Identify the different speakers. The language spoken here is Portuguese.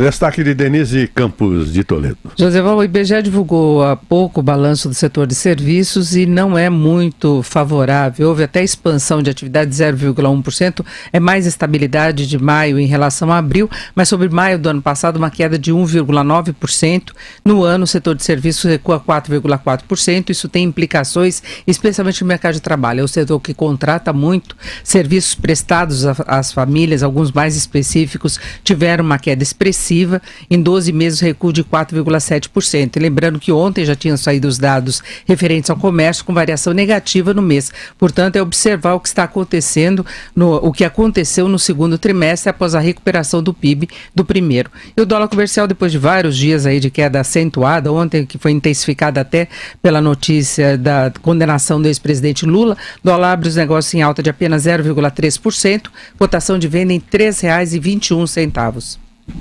Speaker 1: Destaque de Denise Campos de Toledo.
Speaker 2: Joseval, o IBGE divulgou há pouco o balanço do setor de serviços e não é muito favorável. Houve até expansão de atividade 0,1%, é mais estabilidade de maio em relação a abril, mas sobre maio do ano passado, uma queda de 1,9%. No ano, o setor de serviços recua 4,4%. Isso tem implicações, especialmente no mercado de trabalho. É o setor que contrata muito serviços prestados às famílias, alguns mais específicos, tiveram uma queda expressiva expressiva, em 12 meses recuo de 4,7%. E lembrando que ontem já tinham saído os dados referentes ao comércio com variação negativa no mês. Portanto, é observar o que está acontecendo, no, o que aconteceu no segundo trimestre após a recuperação do PIB do primeiro. E o dólar comercial, depois de vários dias aí de queda acentuada, ontem que foi intensificada até pela notícia da condenação do ex-presidente Lula, dólar abre os negócios em alta de apenas 0,3%, cotação de venda em R$ 3,21.